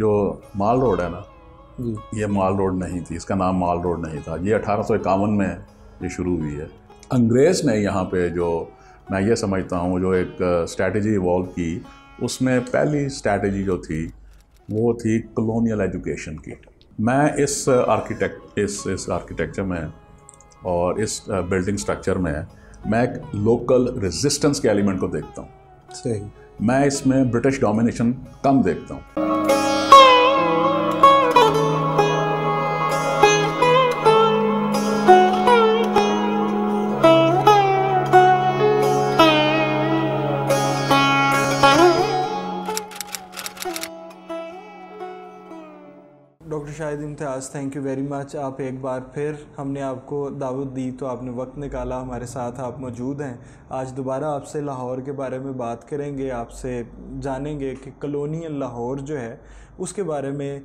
जो माल रोड है ना जी ये माल रोड नहीं थी इसका नाम माल रोड नहीं था ये अठारह में ये शुरू हुई है अंग्रेज़ ने यहाँ पे जो मैं ये समझता हूँ जो एक स्ट्रैटेजी इवॉल्व की उसमें पहली स्ट्रैटेजी जो थी वो थी कलोनियल एजुकेशन की मैं इस आर्किटेक्ट इस इस आर्किटेक्चर में और इस बिल्डिंग स्ट्रक्चर में मैं एक लोकल रेजिस्टेंस के एलिमेंट को देखता हूँ सही मैं इसमें ब्रिटिश डोमिनेशन कम देखता हूँ Imtiaz thank you very much आप एक बार फिर हमने आपको दावत दी तो आपने वक्त निकाला हमारे साथ आप मौजूद हैं आज दोबारा आपसे लाहौर के बारे में बात करेंगे आपसे जानेंगे कि कलोनियल लाहौर जो है उसके बारे में आ,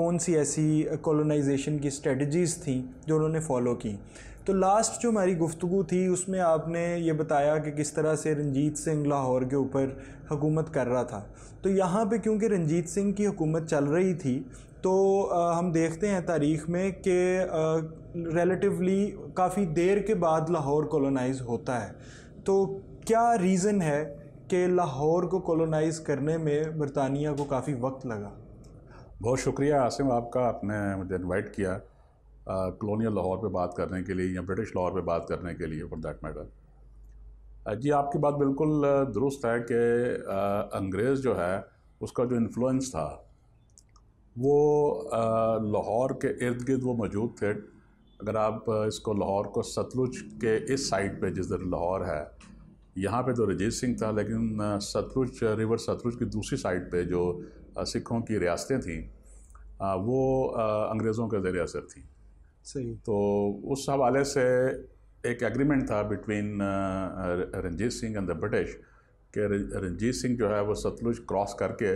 कौन सी ऐसी कॉलोनाइजेशन की स्ट्रेटजीज़ थी जो उन्होंने फॉलो की तो लास्ट जो हमारी गुफ्तु थी उसमें आपने ये बताया कि किस तरह से रंजीत सिंह लाहौर के ऊपर हुकूमत कर रहा था तो यहाँ पे क्योंकि रंजीत सिंह की हुकूमत चल रही थी तो हम देखते हैं तारीख़ में कि रिलेटिवली काफ़ी देर के बाद लाहौर कॉलोनाइज़ होता है तो क्या रीज़न है कि लाहौर को कॉलोनाइज़ करने में बरतानिया को काफ़ी वक्त लगा बहुत शुक्रिया आसिम आपका आपने मुझे इनवाइट किया कॉलोनियल लाहौर पे बात करने के लिए या ब्रिटिश लाहौर पे बात करने के लिए फॉर दैट मैटर जी आपकी बात बिल्कुल दुरुस्त है कि अंग्रेज़ जो है उसका जो इन्फ्लुएंस था वो लाहौर के इर्द गिर्द वो मौजूद थे अगर आप इसको लाहौर को सतलुज के इस साइड पे जिस लाहौर है यहाँ पे तो रजीत सिंह था लेकिन सतलुज रिवर सतलुज की दूसरी साइड पे जो सिखों की रियासतें थीं वो अंग्रेज़ों के ज़रिए असर थी सही तो उस हवाले से एक एग्रीमेंट था between Ranjit Singh and the British कि रंजीत सिंह जो है वो सतलुज क्रॉस करके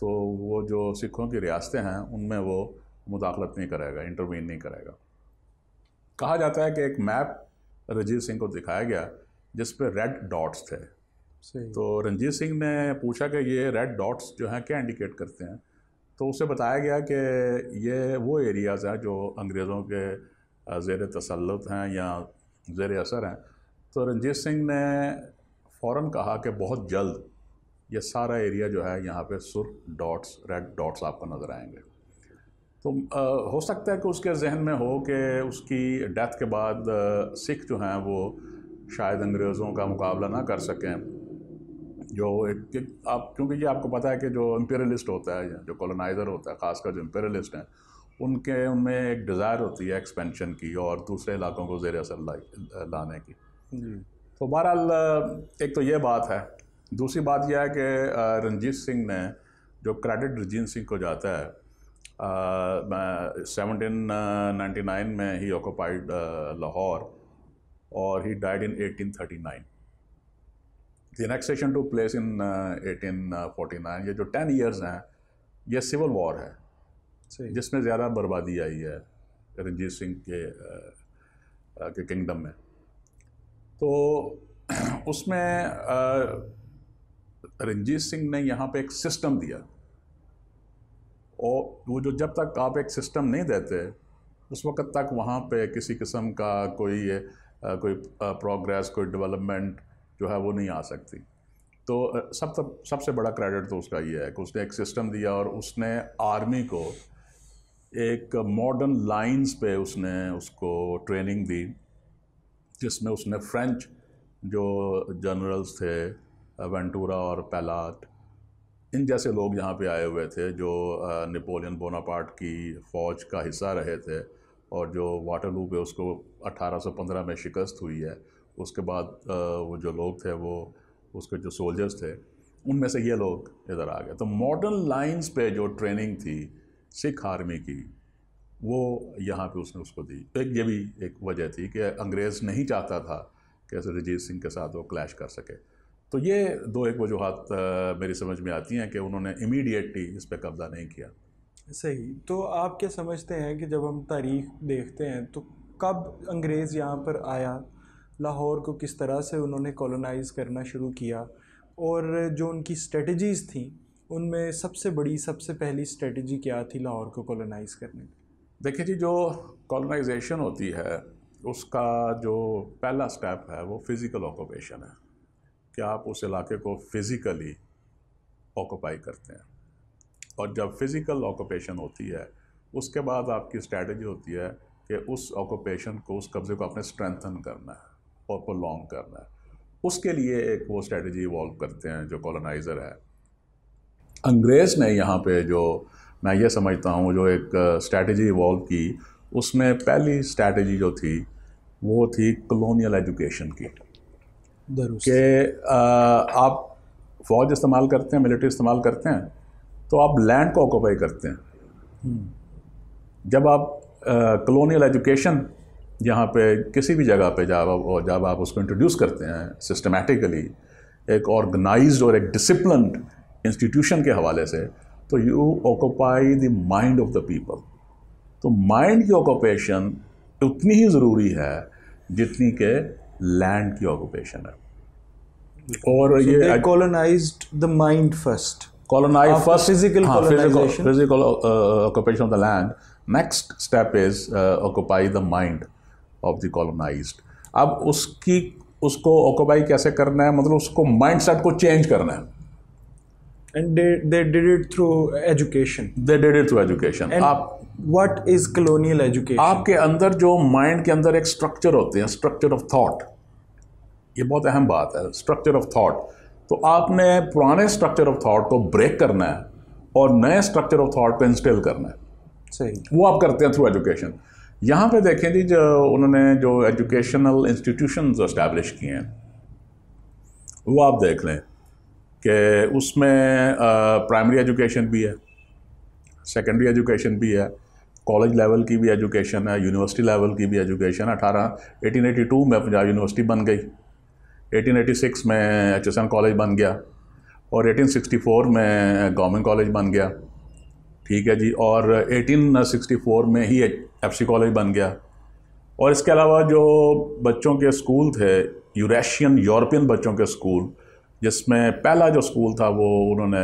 तो वो जो सिखों की रियासतें हैं उनमें वो मुदाखलत नहीं करेगा इंटरवीन नहीं करेगा कहा जाता है कि एक मैप रंजीत सिंह को दिखाया गया जिस पर रेड डॉट्स थे तो रंजीत सिंह ने पूछा कि ये रेड डॉट्स जो हैं क्या इंडिकेट करते हैं तो उसे बताया गया कि ये वो एरियाज़ हैं जो अंग्रेज़ों के ज़ेर तसलत हैं या ज़ेर असर हैं तो रंजीत सिंह ने फ़ौर कहा कि बहुत जल्द ये सारा एरिया जो है यहाँ पे सुर डॉट्स रेड डॉट्स आपको नज़र आएंगे तो आ, हो सकता है कि उसके जहन में हो कि उसकी डेथ के बाद सिख जो हैं वो शायद अंग्रेज़ों का मुकाबला ना कर सकें जो एक, एक आप क्योंकि ये आपको पता है कि जो एम्पेरलिस्ट होता है जो कॉलोनाइज़र होता है ख़ासकर जो एम्पेरलिस्ट हैं उनके उनमें एक डिज़ायर होती है एक्सपेंशन की और दूसरे इलाकों को जेर असर लाने की तो बहरहाल एक तो ये बात है दूसरी बात यह है कि रंजीत सिंह ने जो क्रेडिट रंजीत सिंह को जाता है सेवनटीन नाइन्टी नाइन में ही ऑक्यूपाइड लाहौर और he died in eighteen thirty nine the annexation took place in eighteen forty nine ये जो टेन ईयर्स हैं ये सिविल वॉर है जिसमें ज़्यादा बर्बादी आई है रंजीत सिंह के के किंगडम में तो उसमें रंजीत सिंह ने यहाँ पे एक सिस्टम दिया और वो जो जब तक आप एक सिस्टम नहीं देते उस वक़्त तक वहाँ पे किसी किस्म का कोई आ, कोई प्रोग्रेस कोई डेवलपमेंट जो है वो नहीं आ सकती तो सब तब सबसे बड़ा क्रेडिट तो उसका ये है कि उसने एक सिस्टम दिया और उसने आर्मी को एक मॉडर्न लाइंस पे उसने उसको ट्रेनिंग दी जिसमें उसने फ्रेंच जो जनरल्स थे वेंटूरा और पैलात इन जैसे लोग यहाँ पे आए हुए थे जो नेपोलियन बोनापार्ट की फ़ौज का हिस्सा रहे थे और जो वाटरलू पे उसको 1815 में शिकस्त हुई है उसके बाद वो जो लोग थे वो उसके जो सोल्जर्स थे उनमें से ये लोग इधर आ गए तो मॉडर्न लाइंस पे जो ट्रेनिंग थी सिख आर्मी की वो यहाँ पे उसने उसको दी एक ये भी एक वजह थी कि अंग्रेज़ नहीं चाहता था कि रजीत सिंह के साथ वो क्लैश कर सके तो ये दो एक वजूहत मेरी समझ में आती हैं कि उन्होंने इमीडिएटली इस पर कब्ज़ा नहीं किया सही तो आप क्या समझते हैं कि जब हम तारीख देखते हैं तो कब अंग्रेज़ यहाँ पर आया लाहौर को किस तरह से उन्होंने कॉलोनाइज़ करना शुरू किया और जो उनकी स्ट्रेटजीज़ थी उनमें सबसे बड़ी सबसे पहली स्ट्रेटजी क्या थी लाहौर को कॉलोनाइज़ करने की देखिए जी जो कॉलोनाइजेशन होती है उसका जो पहला स्टेप है वो फ़िज़िकल ऑक्यूपेशन है कि आप उस इलाके को फिज़िकली ऑक्यूपाई करते हैं और जब फिज़िकल ऑक्यूपेशन होती है उसके बाद आपकी स्ट्रैटेजी होती है कि उस ऑक्यूपेशन को उस कब्ज़े को आपने स्ट्रेंथन करना है और लॉन्ग करना है उसके लिए एक वो स्ट्रेटजी इवॉल्व करते हैं जो कॉलोनाइज़र है अंग्रेज़ ने यहाँ पे जो मैं ये समझता हूँ जो एक स्ट्रैटी इवॉल्व की उसमें पहली स्ट्रैटेजी जो थी वो थी कलोनियल एजुकेशन की कि आप फौज इस्तेमाल करते हैं मिलिट्री इस्तेमाल करते हैं तो आप लैंड को ऑक्यूपाई करते हैं हम्म। जब आप कलोनियल एजुकेशन यहाँ पे किसी भी जगह पे जब आप जब आप उसको इंट्रोड्यूस करते हैं सिस्टमेटिकली एक ऑर्गेनाइज्ड और एक डिसिप्लिन इंस्टीट्यूशन के हवाले से तो you occupy the mind of the people तो माइंड की ऑक्यूपेशन उतनी ही ज़रूरी है जितनी के लैंड की ऑक्यूपेशन है और so ये colonized the mind first colonize first physical colonization physical occupation of the land next step is occupy the mind of the colonize अब उसकी उसको ऑक्यूपाई कैसे करना है मतलब उसको माइंड सेट को चेंज करना है And they, they did it through education. They did it through education. And आप what is colonial education? आपके अंदर जो माइंड के अंदर एक स्ट्रक्चर होते हैं स्ट्रक्चर ऑफ थॉट ये बहुत अहम बात है स्ट्रक्चर ऑफ थॉट तो आपने पुराने स्ट्रक्चर ऑफ थॉट को ब्रेक करना है और नए स्ट्रक्चर ऑफ थॉट को इंस्टॉल करना है सही वो आप करते हैं थ्रू एजुकेशन यहाँ पे देखें जी जो उन्होंने जो एजुकेशनल इंस्टीट्यूशन इस्टेब्लिश किए हैं वो आप देख लें कि उसमें प्राइमरी एजुकेशन भी है सेकेंडरी एजुकेशन भी है कॉलेज लेवल की भी एजुकेशन है यूनिवर्सिटी लेवल की भी एजुकेशन अठारह एटीन एटी टू में पंजाब यूनिवर्सिटी बन गई एटीन एटी सिक्स में एच एस एन कॉलेज बन गया और एटीन सिक्सटी फोर में गवर्नमेंट कॉलेज बन गया ठीक है जी और एटीन सिक्सटी फोर में ही एफ सी कॉलेज बन गया और इसके अलावा जो बच्चों के स्कूल थे यूरेशियन यूरोपियन बच्चों के स्कूल जिसमें पहला जो स्कूल था वो उन्होंने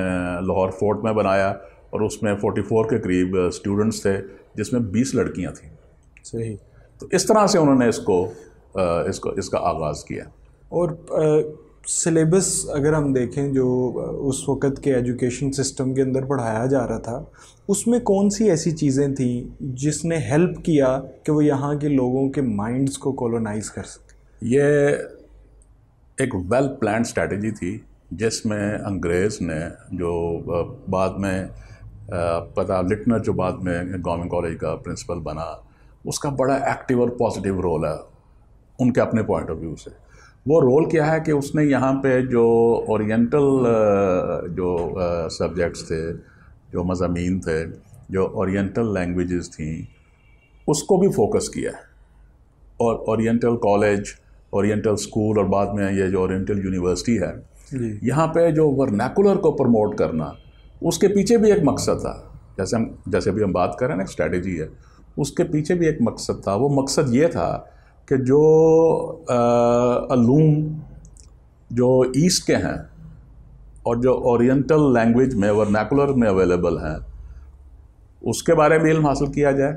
लाहौर फोर्ट में बनाया और उसमें 44 के करीब स्टूडेंट्स थे जिसमें 20 लड़कियां थीं सही तो इस तरह से उन्होंने इसको इसको इसका आगाज़ किया और सिलेबस अगर हम देखें जो उस वक़्त के एजुकेशन सिस्टम के अंदर पढ़ाया जा रहा था उसमें कौन सी ऐसी चीज़ें थीं जिसने हेल्प किया कि वो यहाँ के लोगों के माइंड्स को कॉलोनाइज कर सके ये एक वेल प्लान स्ट्रेटजी थी जिसमें अंग्रेज़ ने जो बाद में पता लिटनर जो बाद में गवर्नमेंट कॉलेज का प्रिंसिपल बना उसका बड़ा एक्टिव और पॉजिटिव रोल है उनके अपने पॉइंट ऑफ व्यू से वो रोल क्या है कि उसने यहाँ पे जो ओरिएंटल जो सब्जेक्ट्स थे जो मजामी थे जो ओरिएंटल लैंग्वेजेस थी उसको भी फोकस किया और ओरिएंटल कॉलेज ओरिएंटल स्कूल और बाद में ये जो ओरिएंटल यूनिवर्सिटी है यहाँ पे जो वर्नैकुलर को प्रमोट करना उसके पीछे भी एक मकसद था जैसे हम जैसे भी हम बात कर रहे हैं ना स्ट्रैटेजी है उसके पीछे भी एक मकसद था वो मकसद ये था कि जो अलूम जो ईस्ट के हैं और जो ओरिएंटल लैंग्वेज में वर्नैकुलर में अवेलेबल हैं उसके बारे में इल्म हासिल किया जाए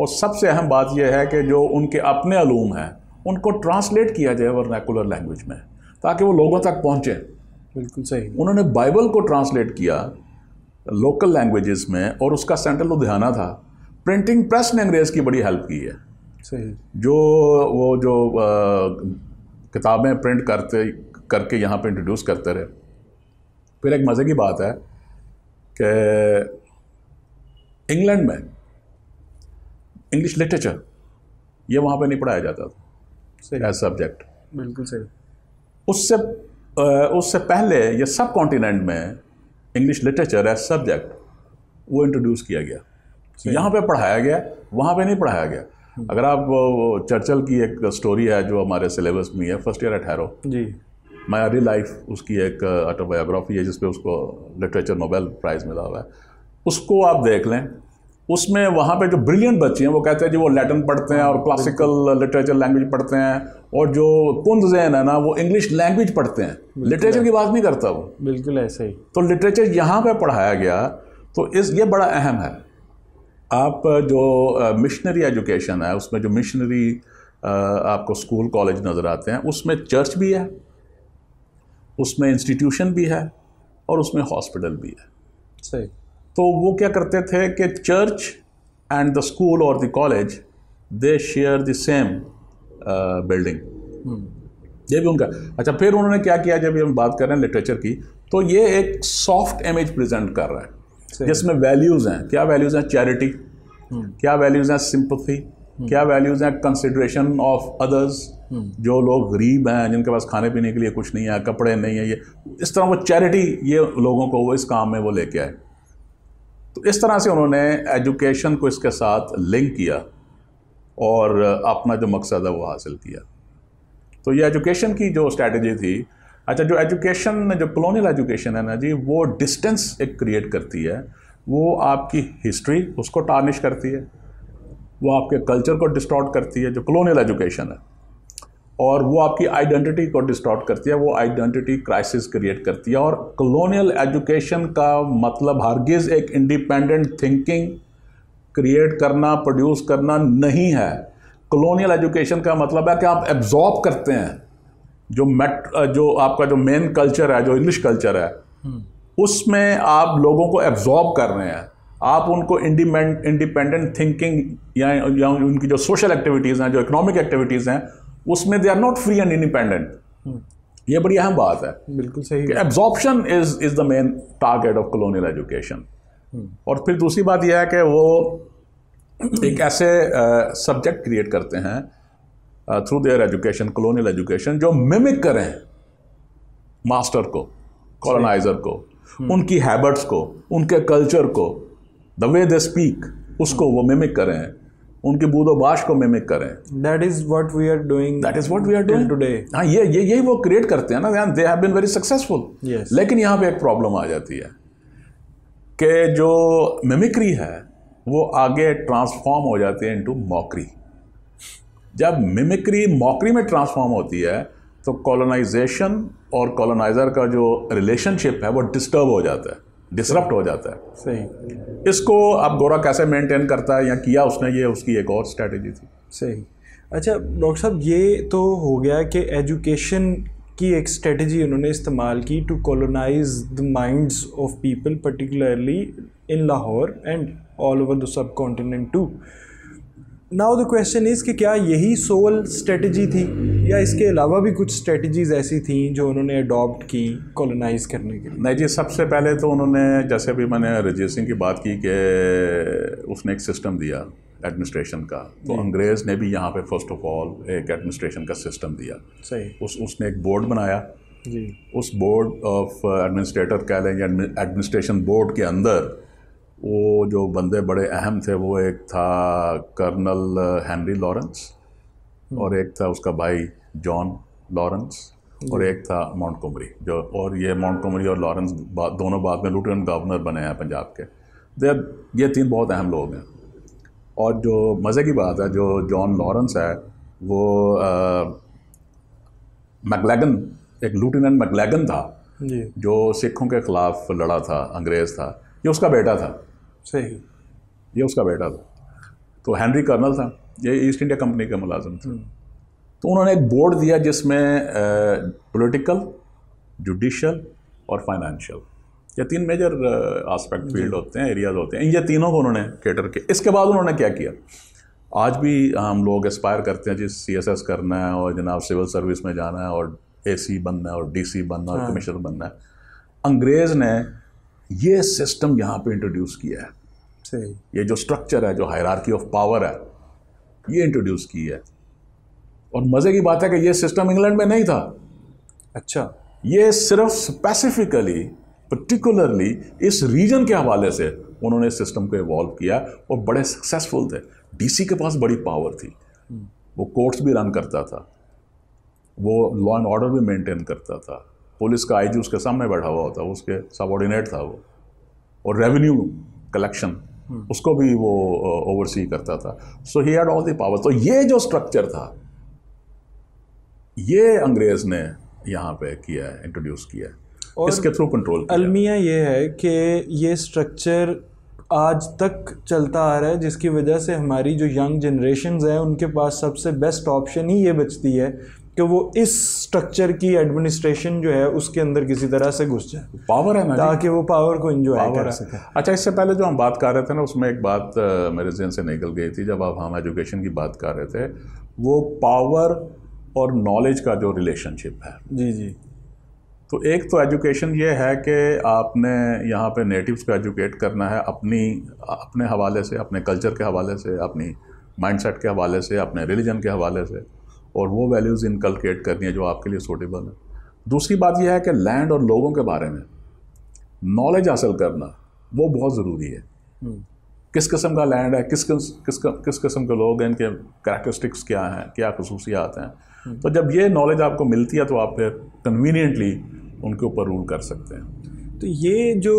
और सबसे अहम बात यह है कि जो उनके अपने अलूम हैं उनको ट्रांसलेट किया जाए वर्नैकुलर लैंग्वेज में ताकि वो लोगों तक पहुँचें बिल्कुल सही उन्होंने बाइबल को ट्रांसलेट किया लोकल लैंग्वेजेस में और उसका सेंट्रल लुधियाना था प्रिंटिंग प्रेस ने अंग्रेज़ की बड़ी हेल्प की है सही जो वो जो किताबें प्रिंट करते करके यहाँ पे इंट्रोड्यूस करते रहे फिर एक मज़े की बात है कि इंग्लैंड में इंग्लिश लिटरेचर ये वहाँ पे नहीं पढ़ाया जाता था एज सब्जेक्ट बिल्कुल सही उससे उससे पहले ये सब कॉन्टिनेंट में इंग्लिश लिटरेचर एज सब्जेक्ट वो इंट्रोड्यूस किया गया यहाँ पे पढ़ाया गया वहाँ पे नहीं पढ़ाया गया हम्म। अगर आप चर्चल की एक स्टोरी है जो हमारे सिलेबस में है फर्स्ट ईयर एट हैरो जी माई अर्ली लाइफ उसकी एक ऑटोबायोग्राफी है जिसपे उसको लिटरेचर नोबेल प्राइज़ मिला हुआ है उसको आप देख लें उसमें वहाँ पे जो ब्रिलियंट बच्चे हैं वो कहते हैं जी वो लैटिन पढ़ते हैं हाँ, और क्लासिकल लिटरेचर लैंग्वेज पढ़ते हैं और जो कुंद जैन है ना वो इंग्लिश लैंग्वेज पढ़ते हैं लिटरेचर की बात नहीं करता वो बिल्कुल ऐसे ही तो लिटरेचर यहाँ पर पढ़ाया गया तो इस ये बड़ा अहम है आप जो मिशनरी एजुकेशन है उसमें जो मिशनरी आपको स्कूल कॉलेज नज़र आते हैं उसमें चर्च भी है उसमें इंस्टीट्यूशन भी है और उसमें हॉस्पिटल भी है सही तो वो क्या करते थे कि चर्च एंड द स्कूल और the college they share the same building ये भी उनका अच्छा फिर उन्होंने क्या किया जब हम बात कर रहे हैं लिटरेचर की तो ये एक सॉफ्ट इमेज प्रेजेंट कर रहा है जिसमें वैल्यूज़ हैं क्या वैल्यूज़ हैं चैरिटी hmm. क्या वैल्यूज़ हैं सिंपथी hmm. क्या वैल्यूज़ हैं कंसिड्रेशन ऑफ अदर्स जो लोग गरीब हैं जिनके पास खाने पीने के लिए कुछ नहीं है कपड़े नहीं है ये इस तरह वो चैरिटी ये लोगों को वो इस काम में वो लेके आए तो इस तरह से उन्होंने एजुकेशन को इसके साथ लिंक किया और अपना जो मकसद है वो हासिल किया तो ये एजुकेशन की जो स्ट्रेटजी थी अच्छा जो एजुकेशन जो कॉलोनियल एजुकेशन है ना जी वो डिस्टेंस एक क्रिएट करती है वो आपकी हिस्ट्री उसको टार्निश करती है वो आपके कल्चर को डिस्टॉर्ट करती है जो कॉलोनियल एजुकेशन है और वो आपकी आइडेंटिटी को डिस्टॉर्ट करती है वो आइडेंटिटी क्राइसिस क्रिएट करती है और कॉलोनियल एजुकेशन का मतलब हरगिज़ एक इंडिपेंडेंट थिंकिंग क्रिएट करना प्रोड्यूस करना नहीं है कॉलोनियल एजुकेशन का मतलब है कि आप एब्जॉर्ब करते हैं जो मेट जो आपका जो मेन कल्चर है जो इंग्लिश कल्चर है हम्म। उसमें आप लोगों को एब्जॉर्ब कर रहे हैं आप उनको इंडिपेंडेंट थिंकिंग या या उनकी जो सोशल एक्टिविटीज़ हैं जो इकोनॉमिक एक्टिविटीज़ हैं उसमें they are not free and independent ये बड़ी अहम बात है बिल्कुल सही absorption is is the main target of colonial education और फिर दूसरी बात यह है कि वो एक ऐसे सब्जेक्ट uh, क्रिएट करते हैं through their education colonial education जो मिमिक करें मास्टर को कॉलोनाइजर को hmm. उनकी हैबिट्स को उनके कल्चर को द वे दे स्पीक उसको hmm. वो मिमिक करें उनके बूदो बाश को मिमिक करें that is what we are doing that is what we are doing today हाँ ये ये यही वो क्रिएट करते हैं ना they have been very successful लेकिन यहाँ पे एक प्रॉब्लम आ जाती है कि जो मिमिक्री है वो आगे ट्रांसफॉर्म हो जाती है इनटू मॉकरी जब मिमिक्री मॉकरी में ट्रांसफॉर्म होती है तो कॉलोनाइजेशन और कॉलोनाइज़र का जो रिलेशनशिप है वो डिस्टर्ब हो जाता है डिसरप्ट हो जाता है सही इसको अब गोरा कैसे मेंटेन करता है या किया उसने ये उसकी एक और स्ट्रेटजी थी सही अच्छा डॉक्टर साहब ये तो हो गया कि एजुकेशन की एक स्ट्रेटजी उन्होंने इस्तेमाल की to colonize the minds of people particularly in Lahore and all over the subcontinent too now the question is कि क्या यही सोल स्ट्रेटजी थी या इसके अलावा भी कुछ स्ट्रेटजीज ऐसी थी जो उन्होंने अडॉप्ट की कॉलोनाइज करने के लिए नहीं जी सबसे पहले तो उन्होंने जैसे भी मैंने रजीत सिंह की बात की कि उसने एक सिस्टम दिया एडमिनिस्ट्रेशन का तो अंग्रेज़ ने भी यहाँ पे फर्स्ट ऑफ ऑल एक एडमिनिस्ट्रेशन का सिस्टम दिया सही उस उसने एक बोर्ड बनाया जी उस बोर्ड ऑफ एडमिनिस्ट्रेटर कह लें एडमिनिस्ट्रेशन बोर्ड के अंदर वो जो बंदे बड़े अहम थे वो एक था कर्नल हेनरी लॉरेंस और एक था उसका भाई जॉन लॉरेंस और एक था माउंट कुमरी जो और ये माउंट कुमरी और लॉरेंस बा, दोनों बाद में लेफ्टिनेंट गवर्नर बने हैं पंजाब के दे ये तीन बहुत अहम लोग हैं और जो मज़े की बात है जो जॉन लॉरेंस है वो मैकलैगन एक लेफ्टिनेंट मैगलैगन था जो सिखों के ख़िलाफ़ लड़ा था अंग्रेज़ था ये उसका बेटा था सही ये उसका बेटा था तो हैंनरी कर्नल था ये ईस्ट इंडिया कंपनी का मुलाजम थे हम्म। तो उन्होंने एक बोर्ड दिया जिसमें पॉलिटिकल जुडिशल और फाइनेंशियल ये तीन मेजर आस्पेक्ट फील्ड होते हैं एरियाज होते हैं ये तीनों को उन्होंने कैटर किया इसके बाद उन्होंने क्या किया आज भी हम लोग एस्पायर करते हैं जिस सी एस एस करना है और जनाब सिविल सर्विस में जाना है और ए सी बनना है और डी सी बनना है और कमिश्नर हाँ। बनना है अंग्रेज़ ने ये सिस्टम यहाँ पे इंट्रोड्यूस किया है ये जो स्ट्रक्चर है जो हायरार्की ऑफ पावर है ये इंट्रोड्यूस की है और मज़े की बात है कि ये सिस्टम इंग्लैंड में नहीं था अच्छा ये सिर्फ स्पेसिफिकली पर्टिकुलरली इस रीजन के हवाले से उन्होंने सिस्टम को इवॉल्व किया और बड़े सक्सेसफुल थे डीसी के पास बड़ी पावर थी हम्म। वो कोर्ट्स भी रन करता था वो लॉ एंड ऑर्डर भी मेंटेन करता था पुलिस का आईजी उसके सामने बैठा हुआ होता उसके सबॉर्डिनेट था वो और रेवेन्यू कलेक्शन हम्म। उसको भी वो ओवरसी करता था so he had all the power तो ये जो स्ट्रक्चर था ये अंग्रेज ने यहाँ पे किया है इंट्रोड्यूस किया और इसके थ्रू कंट्रोल अलमिया ये है कि ये स्ट्रक्चर आज तक चलता आ रहा है जिसकी वजह से हमारी जो यंग जनरेशन हैं उनके पास सबसे बेस्ट ऑप्शन ही ये बचती है कि वो इस स्ट्रक्चर की एडमिनिस्ट्रेशन जो है उसके अंदर किसी तरह से घुस जाए पावर है ना ताकि वो पावर को इंजॉय कर सके अच्छा इससे पहले जो हम बात कर रहे थे ना उसमें एक बात मेरे जहन से निकल गई थी जब आप हम एजुकेशन की बात कर रहे थे वो पावर और नॉलेज का जो रिलेशनशिप है जी जी तो एक तो एजुकेशन ये है कि आपने यहाँ पे नेटिव्स को एजुकेट करना है अपनी अपने हवाले से अपने कल्चर के हवाले से अपनी माइंडसेट के हवाले से अपने रिलीजन के हवाले से और वो वैल्यूज़ इनकलकेट करनी है जो आपके लिए सूटेबल है दूसरी बात यह है कि लैंड और लोगों के बारे में नॉलेज हासिल करना वो बहुत ज़रूरी है हम्म। किस किस्म का लैंड है किस किस किस किस किस्म के लोग हैं इनके करेक्टरिस्टिक्स क्या हैं क्या खसूसियात हैं हम्म। तो जब ये नॉलेज आपको मिलती है तो आप फिर कन्वीनियंटली उनके ऊपर रूल कर सकते हैं तो ये जो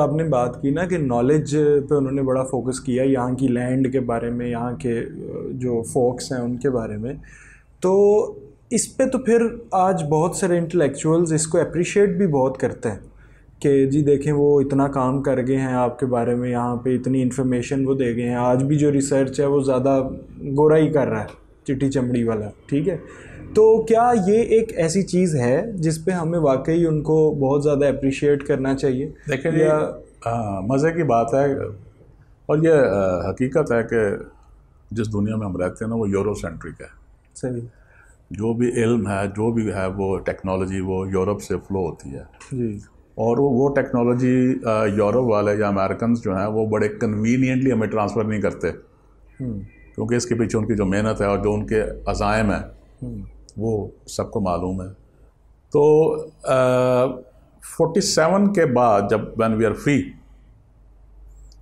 आपने बात की ना कि नॉलेज पे उन्होंने बड़ा फोकस किया यहाँ की लैंड के बारे में यहाँ के जो फोक्स हैं उनके बारे में तो इस पे तो फिर आज बहुत सारे इंटेलेक्चुअल्स इसको अप्रिशिएट भी बहुत करते हैं कि जी देखें वो इतना काम कर गए हैं आपके बारे में यहाँ पे इतनी इन्फॉर्मेशन वो दे गए हैं आज भी जो रिसर्च है वो ज़्यादा गोरा ही कर रहा है चिट्टी चमड़ी वाला ठीक है तो क्या ये एक ऐसी चीज़ है जिस पे हमें वाकई उनको बहुत ज़्यादा अप्रिशिएट करना चाहिए देखिए या मज़े की बात है और ये हकीकत है कि जिस दुनिया में हम रहते हैं ना वो यूरो सेंट्रिक है सही जो भी इल्म है जो भी है वो टेक्नोलॉजी वो यूरोप से फ्लो होती है जी और वो वो टेक्नोलॉजी यूरोप वाले या अमेरिकन जो हैं वो बड़े कन्वीनियंटली हमें ट्रांसफ़र नहीं करते हम्म। क्योंकि इसके पीछे उनकी जो मेहनत है और जो उनके अजायम हैं हम्म। वो सबको मालूम है तो फोर्टी सेवन के बाद जब वन वी आर फ्री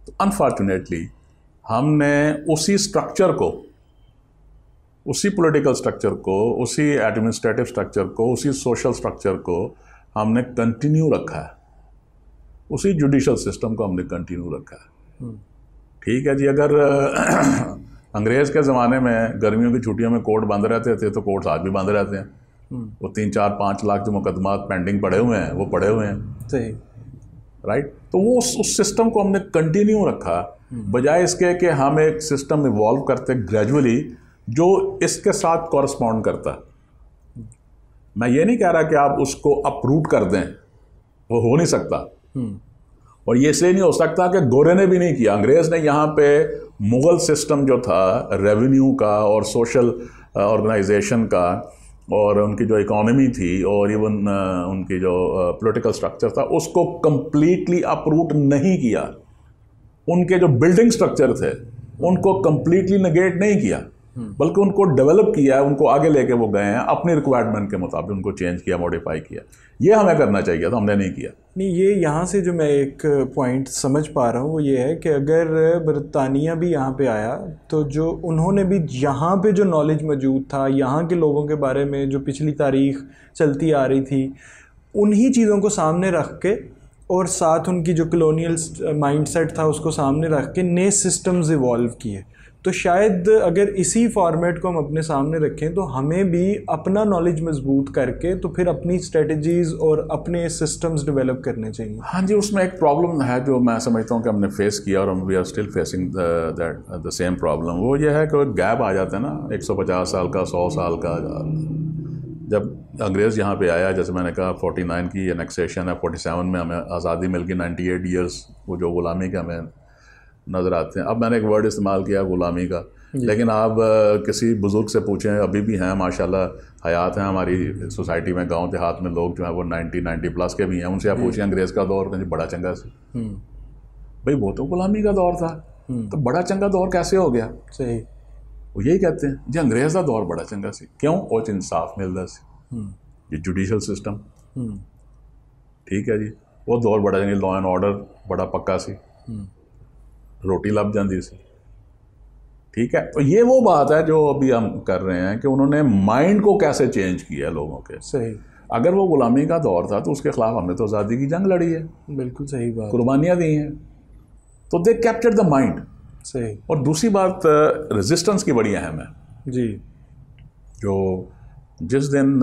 तो अनफॉर्चुनेटली हमने उसी स्ट्रक्चर को उसी पॉलिटिकल स्ट्रक्चर को उसी एडमिनिस्ट्रेटिव स्ट्रक्चर को उसी सोशल स्ट्रक्चर को हमने कंटिन्यू रखा है उसी जुडिशल सिस्टम को हमने कंटिन्यू रखा है हम्म। ठीक है जी अगर अंग्रेज़ के ज़माने में गर्मियों की छुट्टियों में कोर्ट बंद रहते थे तो कोर्ट्स आज भी बंद रहते हैं हम्म। वो तीन चार पाँच लाख जो मुकदमा पेंडिंग पड़े हुए हैं वो पड़े हुए हैं सही राइट तो वो उस, उस सिस्टम को हमने कंटिन्यू रखा हम्म। बजाय इसके कि हम एक सिस्टम इवॉल्व करते ग्रेजुअली जो इसके साथ कॉरस्पॉन्ड करता है मैं ये नहीं कह रहा कि आप उसको अपरूट कर दें वो हो नहीं सकता हम्म। और ये इसलिए नहीं हो सकता कि गोरे ने भी नहीं किया अंग्रेज़ ने यहाँ पे मुग़ल सिस्टम जो था रेवेन्यू का और सोशल ऑर्गेनाइजेशन uh, का और उनकी जो इकोनॉमी थी और इवन uh, उनकी जो पॉलिटिकल uh, स्ट्रक्चर था उसको कम्प्लीटली अपरूट नहीं किया उनके जो बिल्डिंग स्ट्रक्चर थे उनको कम्प्लीटली नगेट नहीं किया हम्म। बल्कि उनको डेवलप किया उनको आगे लेके वो गए हैं अपने रिक्वायरमेंट के मुताबिक उनको चेंज किया मॉडिफाई किया ये हमें करना चाहिए था हमने नहीं किया नहीं ये यहाँ से जो मैं एक पॉइंट समझ पा रहा हूँ वो ये है कि अगर बरतानिया भी यहाँ पे आया तो जो उन्होंने भी यहाँ पे जो नॉलेज मौजूद था यहाँ के लोगों के बारे में जो पिछली तारीख चलती आ रही थी उन्हीं चीज़ों को सामने रख के और साथ उनकी जो कलोनियल माइंड था उसको सामने रख के नए सिस्टम्स इवॉल्व किए तो शायद अगर इसी फॉर्मेट को हम अपने सामने रखें तो हमें भी अपना नॉलेज मजबूत करके तो फिर अपनी स्ट्रेटजीज और अपने सिस्टम्स डेवलप करने चाहिए हाँ जी उसमें एक प्रॉब्लम है जो मैं समझता हूँ कि हमने फेस किया और हम we are still facing that the same problem वो ये है कि गैप आ जाता है ना एक साल का सौ साल का जब अंग्रेज़ यहाँ पे आया जैसे मैंने कहा 49 की एनेक्सेशन है 47 में हमें आज़ादी मिल गई 98 एट ईयर्स वो जो ग़ुलामी का हमें नज़र आते हैं अब मैंने एक वर्ड इस्तेमाल किया ग़ुलामी का लेकिन आप किसी बुज़ुर्ग से पूछें अभी भी हैं माशाल्लाह हयात हैं हमारी सोसाइटी में गांव देहात में लोग जो हैं वो नाइन्टी नाइन्टी प्लस के भी हैं उनसे आप पूछें अंग्रेज़ का दौर कहीं बड़ा चंगा से हम्म। भाई वो तो ग़ुलामी का दौर था हम्म। तो बड़ा चंगा दौर कैसे हो गया सही वो यही कहते हैं जी अंग्रेज़ का दौर बड़ा चंगा सी क्यों और इंसाफ मिलता सी हम्म। ये जुडिशल सिस्टम ठीक है जी वो दौर बड़ा चंगा लॉ एंड ऑर्डर बड़ा पक्का सी रोटी लभ जाती सी ठीक है तो ये वो बात है जो अभी हम कर रहे हैं कि उन्होंने माइंड को कैसे चेंज किया लोगों के सही अगर वो गुलामी का दौर था तो उसके खिलाफ हमने तो आज़ादी की जंग लड़ी है बिल्कुल सही बात कुर्बानियाँ दी हैं तो दे कैप्चर द माइंड सही और दूसरी बात रेजिस्टेंस की बड़ी अहम है जी जो जिस दिन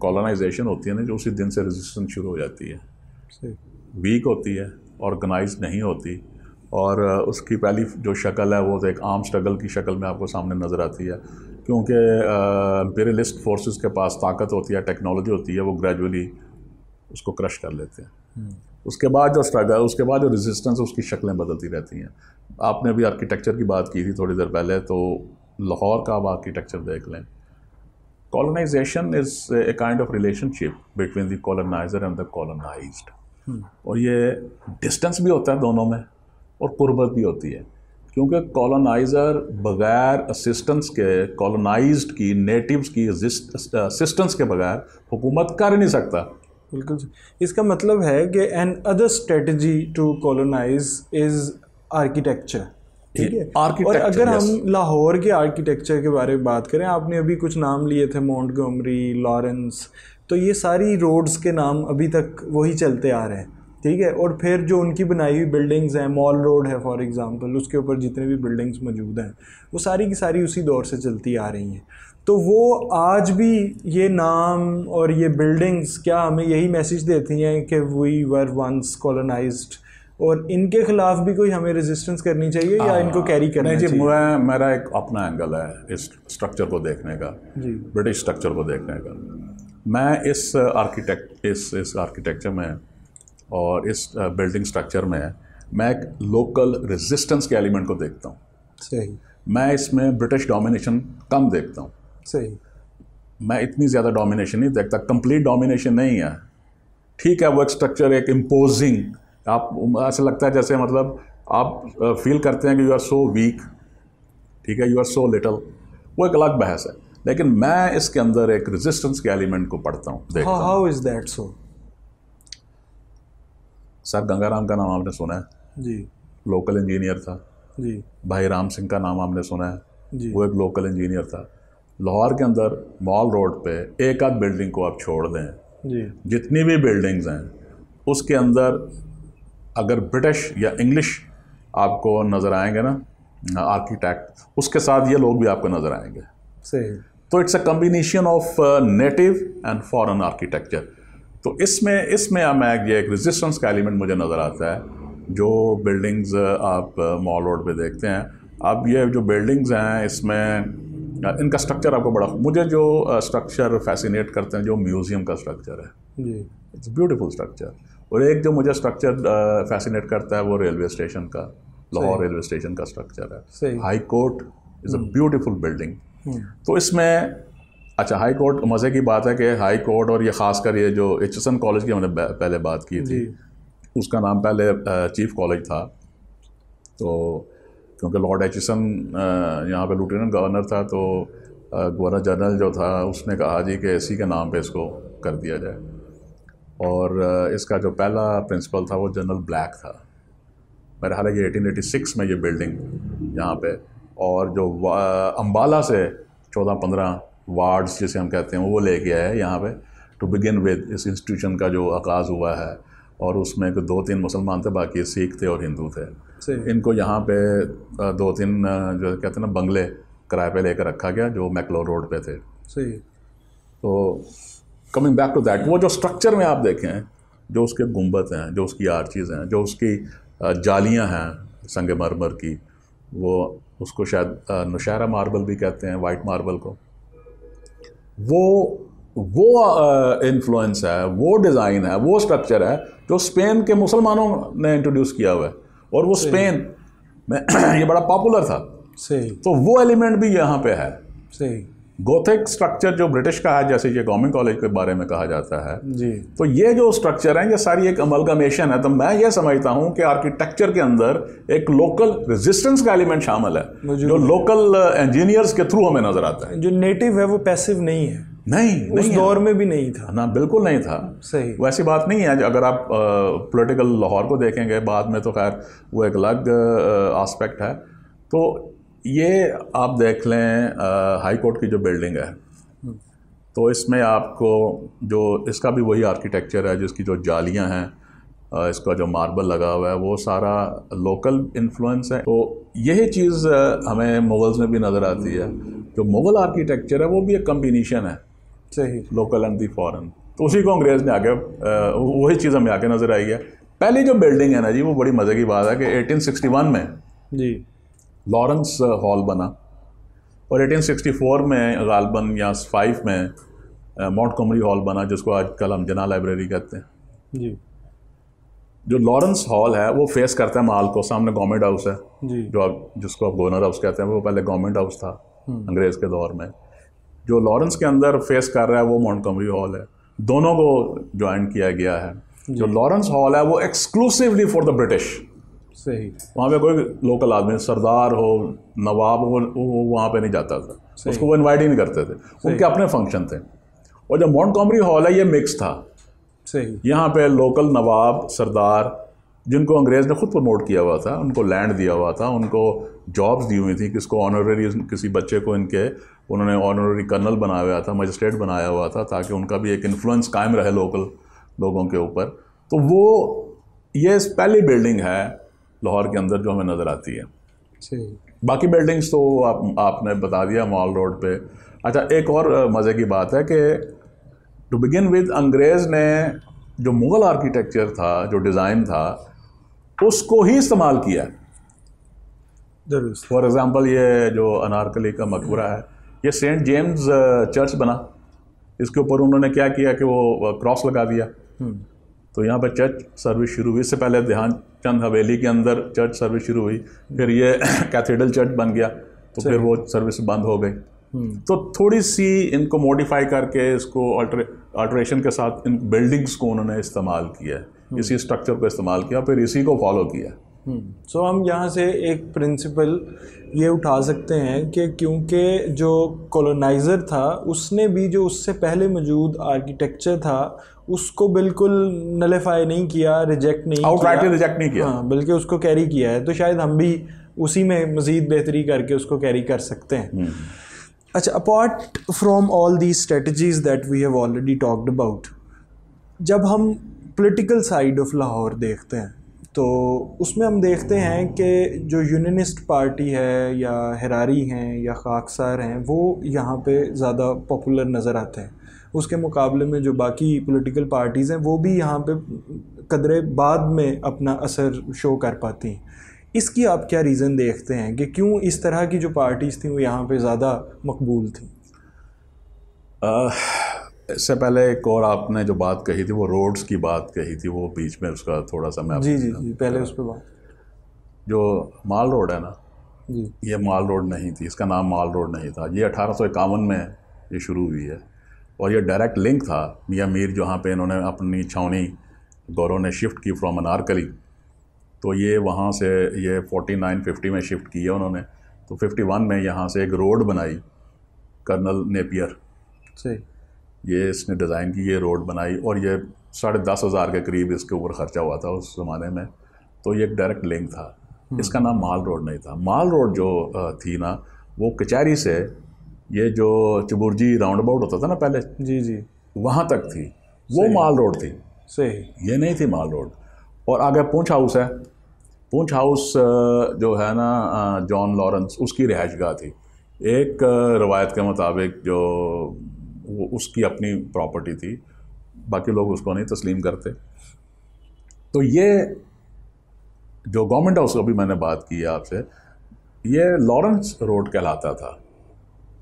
कॉलोनाइजेशन होती है ना जो उसी दिन से रेजिस्टेंस शुरू हो जाती है वीक होती है ऑर्गेनाइज नहीं होती और उसकी पहली जो शक्ल है वो तो एक आम स्ट्रगल की शक्ल में आपको सामने नज़र आती है क्योंकि इम्पेरियलिस्ट फोर्सेस के पास ताकत होती है टेक्नोलॉजी होती है वो ग्रेजुअली उसको क्रश कर लेते हैं हम्म। उसके बाद जो स्ट्रगल उसके बाद जो रेजिस्टेंस उसकी शक्लें बदलती रहती हैं आपने अभी आर्किटेक्चर की बात की थी थोड़ी देर पहले तो लाहौर का आप आर्किटेक्चर देख लें colonization is a kind of relationship between the colonizer and the colonize और ये डिस्टेंस भी होता है दोनों में और कुर्बत भी होती है क्योंकि कॉलोनाइज़र बगैर असिस्टेंस के कॉलोनाइज्ड की नेटिव्स की असिस्टेंस के बगैर हुकूमत कर नहीं सकता बिल्कुल इसका मतलब है कि another strategy to colonize is architecture ठीक है और अगर हम लाहौर के आर्किटेक्चर के बारे में बात करें आपने अभी कुछ नाम लिए थे मोन्टगोमरी लॉरेंस तो ये सारी रोड्स के नाम अभी तक वही चलते आ रहे हैं ठीक है और फिर जो उनकी बनाई हुई बिल्डिंग्स हैं मॉल रोड है फॉर एग्ज़ाम्पल उसके ऊपर जितने भी बिल्डिंग्स मौजूद हैं वो सारी की सारी उसी दौर से चलती आ रही हैं तो वो आज भी ये नाम और ये बिल्डिंग्स क्या हमें यही मैसेज देती हैं कि वी वर वंस कॉलोनाइज और इनके खिलाफ भी कोई हमें रेजिस्टेंस करनी चाहिए या इनको कैरी हाँ। करना नहीं जी चाहिए? मैं मेरा एक अपना एंगल है इस स्ट्रक्चर को देखने का जी ब्रिटिश स्ट्रक्चर को देखने का मैं इस आर्किटेक्ट इस इस आर्किटेक्चर में और इस बिल्डिंग स्ट्रक्चर में मैं एक लोकल रेजिस्टेंस के एलिमेंट को देखता हूँ सही मैं इसमें ब्रिटिश डोमिनेशन कम देखता हूँ सही मैं इतनी ज़्यादा डोमिनेशन नहीं देखता कंप्लीट डोमिनेशन नहीं है ठीक है वो एक स्ट्रक्चर एक इम्पोजिंग आप ऐसा लगता है जैसे मतलब आप फील करते हैं कि यू आर सो वीक ठीक है यू आर सो लिटल वो एक अलग बहस है लेकिन मैं इसके अंदर एक रेजिस्टेंस के एलिमेंट को पढ़ता हूँ how is that so sir Gangaram का नाम आपने सुना है जी लोकल इंजीनियर था जी भाई राम सिंह का नाम आपने सुना है जी वो एक लोकल इंजीनियर था लाहौर के अंदर मॉल रोड पे एक आध बिल्डिंग को आप छोड़ दें जी जितनी भी बिल्डिंग्स हैं उसके अंदर अगर ब्रिटिश या इंग्लिश आपको नज़र आएंगे ना आर्किटेक्ट हाँ, उसके साथ ये लोग भी आपको नज़र आएंगे सही तो it's a combination of native and foreign architecture तो इसमें इसमें मैं ये एक रेजिस्टेंस का एलिमेंट मुझे नज़र आता है जो बिल्डिंग्स आप मॉल रोड पे देखते हैं अब ये जो बिल्डिंग्स हैं इसमें इनका स्ट्रक्चर आपको बड़ा मुझे जो स्ट्रक्चर फैसिनेट करते हैं जो म्यूज़ियम का स्ट्रक्चर है जी इट्स ब्यूटीफुल स्ट्रक्चर और एक जो मुझे स्ट्रक्चर फैसिनेट करता है वो रेलवे स्टेशन का लाहौर रेलवे स्टेशन का स्ट्रक्चर है high court is a beautiful building तो इसमें अच्छा हाई कोर्ट मज़े की बात है कि हाई कोर्ट और ये ख़ासकर ये जो एचसन कॉलेज की हमने पहले बात की थी उसका नाम पहले चीफ कॉलेज था तो क्योंकि लॉर्ड एचसन यहाँ पे लेफ्टिनेंट गवर्नर था तो गवर्नर जनरल जो था उसने कहा जी कि इसी के नाम पे इसको कर दिया जाए और इसका जो पहला प्रिंसिपल था वो जनरल ब्लैक था मेरे ख्याल है कि एटीन एटी सिक्स में ये बिल्डिंग यहाँ पे और जो अम्बाला से चौदह पंद्रह वार्ड्स जिसे हम कहते हैं वो लेके आए यहाँ पे टू बिगिन विद इस इंस्टीट्यूशन का जो आगाज़ हुआ है और उसमें दो तीन मुसलमान थे बाकी सिख थे और हिंदू थे इनको यहाँ पे दो तीन जो कहते हैं ना बंगले किराए पे लेकर रखा गया जो मैकलोर रोड पे थे सही तो कमिंग बैक टू दैट वो जो स्ट्रक्चर में आप देखें जो उसके गुंबद हैं जो उसकी आर्चीज़ हैं जो उसकी जालियाँ हैं संग मरमर की वो उसको शायद नुशारा मार्बल भी कहते हैं वाइट मार्बल को वो वो इन्फ्लुएंस uh, है वो डिज़ाइन है वो स्ट्रक्चर है जो स्पेन के मुसलमानों ने इंट्रोड्यूस किया हुआ है और वो स्पेन में ये बड़ा पॉपुलर था सही तो वो एलिमेंट भी यहाँ पे है सही गोथिक स्ट्रक्चर जो ब्रिटिश का है जैसे ये गवर्नमेंट कॉलेज के बारे में कहा जाता है जी तो ये जो स्ट्रक्चर है ये सारी एक अमलगमेशन है तो मैं ये समझता हूँ कि आर्किटेक्चर के अंदर एक लोकल रेजिस्टेंस का एलिमेंट शामिल है जो लोकल इंजीनियर्स uh, के थ्रू हमें नजर आता है जो नेटिव है वो पैसिव नहीं है नहीं उस नहीं दौर में भी नहीं था ना बिल्कुल नहीं था सही वैसी बात नहीं है अगर आप पॉलिटिकल uh, लाहौर को देखेंगे बाद में तो खैर वो एक अलग आस्पेक्ट uh, है तो ये आप देख लें हाई कोर्ट की जो बिल्डिंग है हम्म। तो इसमें आपको जो इसका भी वही आर्किटेक्चर है जिसकी जो जालियां हैं इसका जो मार्बल लगा हुआ है वो सारा लोकल इन्फ्लुएंस है तो यही चीज़ हमें मुग़ल्स में भी नज़र आती है जो मुग़ल आर्किटेक्चर है वो भी एक कम्बिनीशन है सही लोकल एंड दी फॉरन तो उसी को अंग्रेज़ ने आके वही चीज़ हमें आके नज़र आई है पहली जो बिल्डिंग है ना जी वो बड़ी मज़े की बात है कि 1861 में जी लॉरेंस हॉल बना और 1864 में गालबन या फाइव में माउंट कमरी हॉल बना जिसको आजकल हम जना लाइब्रेरी कहते हैं जी जो लॉरेंस हॉल है वो फेस करता है माल को सामने गवर्नमेंट हाउस है जी जो आप जिसको आप गवर्नर हाउस कहते हैं वो पहले गवर्नमेंट हाउस था हम्म। अंग्रेज़ के दौर में जो लॉरेंस के अंदर फेस कर रहा है वो माउंट कमरी हॉल है दोनों को ज्वाइन किया गया है जो लॉरेंस हॉल है वो एक्सक्लूसिवली फॉर द ब्रिटिश सही वहाँ पे कोई लोकल आदमी सरदार हो नवाब हो वो वहाँ पे नहीं जाता था उसको वो इनवाइट ही नहीं करते थे उनके अपने फंक्शन थे और जब माउंट कॉमरी हॉल है ये मिक्स था सही यहाँ पे लोकल नवाब सरदार जिनको अंग्रेज़ ने खुद प्रमोट किया हुआ था उनको लैंड दिया हुआ था उनको जॉब्स दी हुई थी किसको ऑनररी किसी बच्चे को इनके उन्होंने ऑनररी कर्नल बनाया हुआ था मजिस्ट्रेट बनाया हुआ था ताकि उनका भी एक इन्फ्लुएंस कायम रहे लोकल लोगों के ऊपर तो वो ये पहली बिल्डिंग है लाहौर के अंदर जो हमें नज़र आती है बाकी बिल्डिंग्स तो आप आपने बता दिया मॉल रोड पे अच्छा एक और मज़े की बात है कि टू बिगिन विद अंग्रेज़ ने जो मुग़ल आर्किटेक्चर था जो डिज़ाइन था उसको ही इस्तेमाल किया फॉर एग्ज़ाम्पल ये जो अनारकली का मकबरा है ये सेंट जेम्स चर्च बना इसके ऊपर उन्होंने क्या किया कि वो क्रॉस लगा दिया हम्म। तो यहाँ पर चर्च सर्विस शुरू हुई इससे पहले ध्यान चंद हवेली के अंदर चर्च सर्विस शुरू हुई फिर ये कैथेड्रल चर्च बन गया तो फिर वो सर्विस बंद हो गई हम्म। तो थोड़ी सी इनको मॉडिफाई करके इसको अल्ट्रेशन के साथ इन बिल्डिंग्स को उन्होंने इस्तेमाल किया इसी स्ट्रक्चर हम्म। को इस्तेमाल किया फिर इसी को फॉलो किया सो हम्म। so, हम यहाँ से एक प्रिंसिपल ये उठा सकते हैं कि क्योंकि जो कॉलोनाइज़र था उसने भी जो उससे पहले मौजूद आर्किटेक्चर था उसको बिल्कुल नलीफाई नहीं किया रिजेक्ट नहीं आउटराइटली रिजेक्ट नहीं किया हाँ बल्कि उसको कैरी किया है तो शायद हम भी उसी में मज़ीद बेहतरी करके उसको कैरी कर सकते हैं हम्म। अच्छा apart from all the strategies that we have already talked about जब हम पॉलिटिकल साइड ऑफ लाहौर देखते हैं तो उसमें हम देखते हैं कि जो यूनिस्ट पार्टी है या हरारी हैं या खाकसार हैं वो यहाँ पे ज़्यादा पॉपुलर नज़र आते हैं उसके मुकाबले में जो बाकी पॉलिटिकल पार्टीज़ हैं वो भी यहाँ पे कदरे बाद में अपना असर शो कर पाती हैं इसकी आप क्या रीज़न देखते हैं कि क्यों इस तरह की जो पार्टीज़ थी वो यहाँ पे ज़्यादा मकबूल थी इससे पहले एक और आपने जो बात कही थी वो रोड्स की बात कही थी वो बीच में उसका थोड़ा सा मैं जी जी जी पहले उस पर बात जो माल रोड है ना जी ये माल रोड नहीं थी इसका नाम माल रोड नहीं था ये अठारह में ये शुरू हुई है और ये डायरेक्ट लिंक था मियाँ मीर जहाँ पे इन्होंने अपनी छावनी गौरव ने शिफ्ट की फ्रॉम अनारकली तो ये वहाँ से ये 49 50 में शिफ्ट किया उन्होंने तो 51 में यहाँ से एक रोड बनाई कर्नल नेपियर सही ये इसने डिज़ाइन की ये रोड बनाई और ये साढ़े दस हज़ार के करीब इसके ऊपर ख़र्चा हुआ था उस ज़माने में तो ये एक डायरेक्ट लिंक था हम्म। इसका नाम माल रोड नहीं था माल रोड जो थी ना वो कचहरी से ये जो चिबुर्जी राउंड अबाउट होता था ना पहले जी जी वहाँ तक थी वो माल रोड थी सही ये नहीं थी माल रोड और आगे पूंछ हाउस है पूंछ हाउस जो है ना जॉन लॉरेंस उसकी रिहाइश गाह थी एक रवायत के मुताबिक जो वो उसकी अपनी प्रॉपर्टी थी बाकी लोग उसको नहीं तस्लीम करते तो ये जो गवर्नमेंट हाउस अभी मैंने बात की आपसे ये लॉरेंस रोड कहलाता था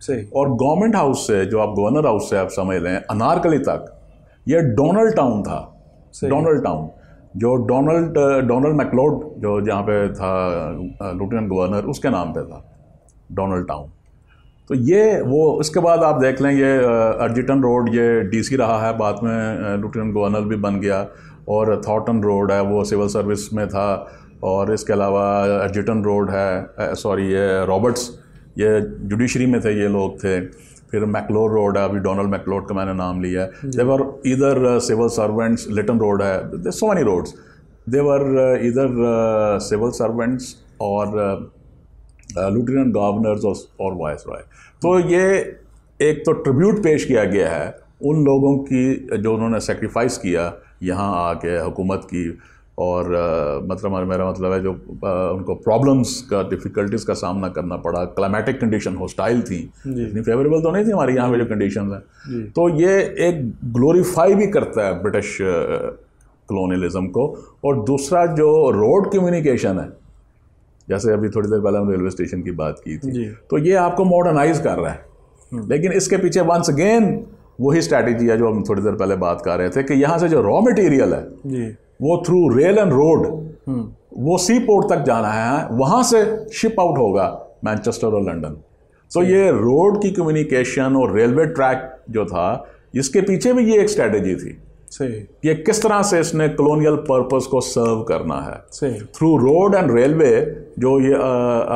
सही और गवर्नमेंट हाउस से जो आप गवर्नर हाउस से आप समझ लें अनारकली तक यह डोनल्ड टाउन था डोनल्ड टाउन जो डोनल्ड डोनल्ड मैकलोड जो जहाँ पे था लेफ्टिनेंट गवर्नर उसके नाम पे था डोनल्ड टाउन तो ये वो उसके बाद आप देख लें ये अर्जिटन रोड ये डीसी रहा है बाद में लेफ्टिनेंट गवर्नर भी बन गया और थॉटन रोड है वो सिविल सर्विस में था और इसके अलावा अर्जिटन रोड है सॉरी ये रॉबर्ट्स ये जुडिशरी में थे ये लोग थे फिर मैकलोर रोड है अभी डोनाल्ड मैकलोड का मैंने नाम लिया है देवर इधर सिविल सर्वेंट्स लिटन रोड है सो मैनी रोड्स देवर इधर सिविल सर्वेंट्स और लेफ्टिनेंट गवर्नर्स और और वायस रॉय तो ये एक तो ट्रिब्यूट पेश किया गया है उन लोगों की जो उन्होंने सेक्रीफाइस किया यहाँ आके हुकूमत की और आ, मतलब मेरा मतलब है जो आ, उनको प्रॉब्लम्स का डिफ़िकल्टीज़ का सामना करना पड़ा क्लाइमेटिक कंडीशन होस्टाइल थी इतनी फेवरेबल तो नहीं थी हमारे यहाँ पे जो कंडीशन है तो ये एक ग्लोरीफाई भी करता है ब्रिटिश कलोनियलिज्म को और दूसरा जो रोड कम्युनिकेशन है जैसे अभी थोड़ी देर पहले हम रेलवे स्टेशन की बात की थी तो ये आपको मॉडर्नाइज कर रहा है हम्म। लेकिन इसके पीछे वंस अगेन वही स्ट्रैटेजी है जो हम थोड़ी देर पहले बात कर रहे थे कि यहाँ से जो रॉ मटेरियल है वो थ्रू रेल एंड रोड वो सी पोर्ट तक जाना है हाँ, वहाँ से शिप आउट होगा मैनचेस्टर और लंदन सो ये रोड की कम्युनिकेशन और रेलवे ट्रैक जो था इसके पीछे भी ये एक स्ट्रेटेजी थी सही ये किस तरह से इसने कॉलोनियल पर्पस को सर्व करना है सही थ्रू रोड एंड रेलवे जो ये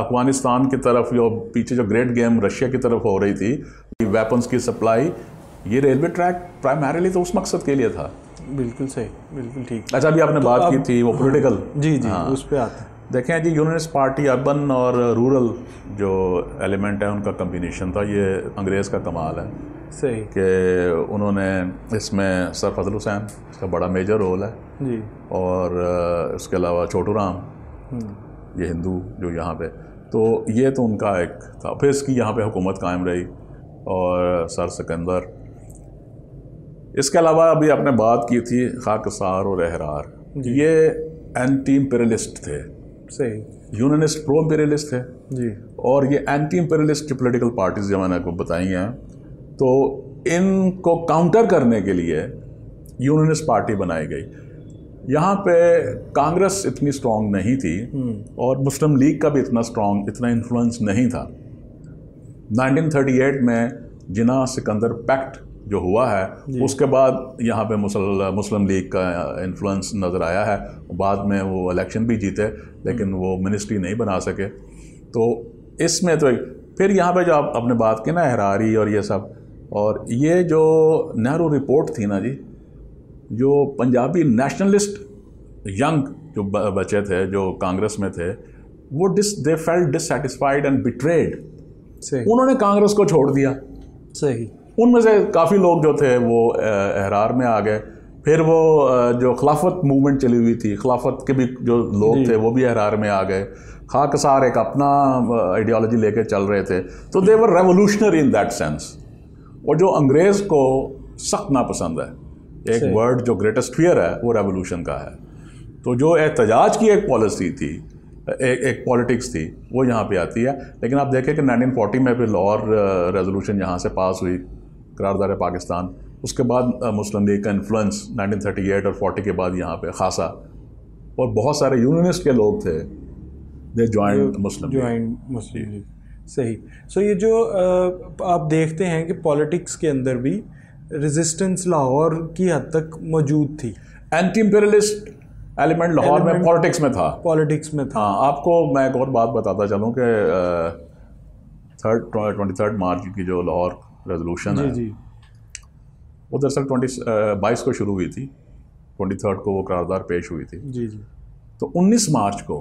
अफगानिस्तान की तरफ जो पीछे जो ग्रेट गेम रशिया की तरफ हो रही थी वेपन्स की सप्लाई ये रेलवे ट्रैक प्राइमरीली तो उस मकसद के लिए था बिल्कुल सही बिल्कुल ठीक अच्छा अभी आपने तो बात की थी वो पोलिटिकल हाँ, जी जी हाँ। उस पर आते हैं देखें जी यूनिस्ट पार्टी अर्बन और रूरल जो एलिमेंट है उनका कम्बिनेशन था ये अंग्रेज़ का कमाल है सही कि उन्होंने इसमें सर फजल हुसैन इसका बड़ा मेजर रोल है जी और इसके अलावा छोटू राम हम्म। ये हिंदू जो यहाँ पे तो ये तो उनका एक था फिर इसकी यहाँ पे हुकूमत कायम रही और सर सिकंदर इसके अलावा अभी आपने बात की थी खाकसार और एहरार ये एंटी इम्पेरलिस्ट थे सही यूनिस्ट प्रो इम्पेरलिस्ट थे जी और ये एंटी इम्पेरलिस्ट पोलिटिकल पार्टीज जो मैंने आपको बताई हैं तो इनको काउंटर करने के लिए यूनिस्ट पार्टी बनाई गई यहाँ पे कांग्रेस इतनी स्ट्रांग नहीं थी हम्म। और मुस्लिम लीग का भी इतना स्ट्रांग इतना इन्फ्लुएंस नहीं था 1938 में जिना सिकंदर पैक्ट जो हुआ है उसके बाद यहाँ पे मुसल मुस्लिम लीग का इन्फ्लुएंस नज़र आया है बाद में वो इलेक्शन भी जीते लेकिन वो मिनिस्ट्री नहीं बना सके तो इसमें तो फिर यहाँ पे जो आप अपने बात की ना हरारी और ये सब और ये जो नेहरू रिपोर्ट थी ना जी जो पंजाबी नेशनलिस्ट यंग जो बच्चे थे जो कांग्रेस में थे वो this they felt dissatisfied and betrayed उन्होंने कांग्रेस को छोड़ दिया सही उनमें से काफ़ी लोग जो थे वो एहरार में आ गए फिर वो जो खिलाफत मूवमेंट चली हुई थी खिलाफत के भी जो लोग थे वो भी एहरार में आ गए खाकसार एक अपना आइडियोलॉजी लेके चल रहे थे तो they were revolutionary in that sense और जो अंग्रेज़ को सख्त नापसंद है एक वर्ड जो ग्रेटेस्ट फियर है वो रेवोल्यूशन का है तो जो एहतजाज की एक पॉलिसी थी एक एक पॉलिटिक्स थी वो यहाँ पे आती है लेकिन आप देखें कि 1940 में फिर लॉर रेजोल्यूशन यहाँ से पास हुई करारदार पाकिस्तान उसके बाद मुस्लिम लीग का इन्फ्लुएंस 1938 और 40 के बाद यहाँ पे खासा और बहुत सारे यूनिस्ट के लोग थे they join Muslim join Muslim League सही सो ये जो आप देखते हैं कि पॉलिटिक्स के अंदर भी रेजिस्टेंस लाहौर की हद तक मौजूद थी एंटी इम्पेरलिस्ट एलिमेंट लाहौर में पॉलिटिक्स में था पॉलिटिक्स में था हाँ आपको मैं एक और बात बताता चलूँ कि थर्ड ट्वेंटी थर्ड मार्च की जो लाहौर रेजोल्यूशन है जी वो दरअसल ट्वेंटी बाईस को शुरू हुई थी ट्वेंटी थर्ड को वो करारदार पेश हुई थी जी जी तो उन्नीस मार्च को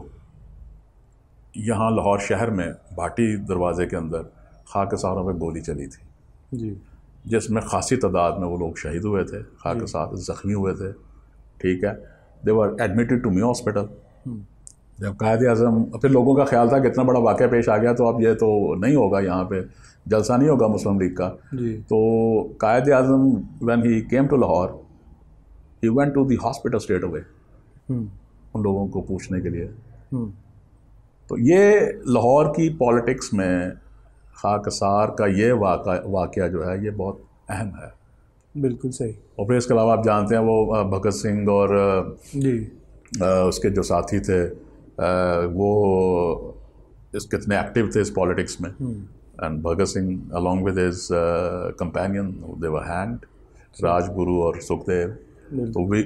यहाँ लाहौर शहर में भाटी दरवाज़े के अंदर खाकसारों पर गोली चली थी जी जिसमें खासी तादाद में वो लोग शहीद हुए थे खाकसार ज़ख्मी हुए थे ठीक है they were admitted to me hospital जब कायद अजम फिर लोगों का ख्याल था कि इतना बड़ा वाक़ पेश आ गया तो अब ये तो नहीं होगा यहाँ पर जलसा नहीं होगा मुस्लिम लीग का तो Quaid Azam one he came to Lahore he went to the hospital straight away उन लोगों को पूछने के लिए हम्म। तो ये लाहौर की पॉलिटिक्स में खाकसार का ये वाक़ वाक़ जो है ये बहुत अहम है बिल्कुल सही और फिर इसके अलावा आप जानते हैं वो भगत सिंह और जी आ, उसके जो साथी थे वो इस कितने एक्टिव थे इस पॉलिटिक्स में and Bhagat Singh along with his companion they were and Rajguru और सुखदेव तो ये,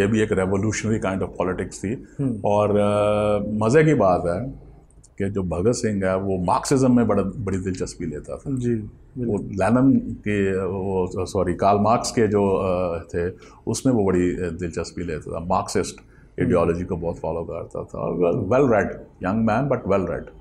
ये भी एक रेवोल्यूशनरी काइंड ऑफ पॉलिटिक्स थी हम्म। और मज़े की बात है कि जो भगत सिंह है वो मार्क्सिज्म में बड़ा बड़ी दिलचस्पी लेता था जी वो लैनन के वो सॉरी कार्ल मार्क्स के जो थे उसमें वो बड़ी दिलचस्पी लेता था मार्क्सिस्ट आइडियोलॉजी hmm. को बहुत फॉलो करता था well read young man but well red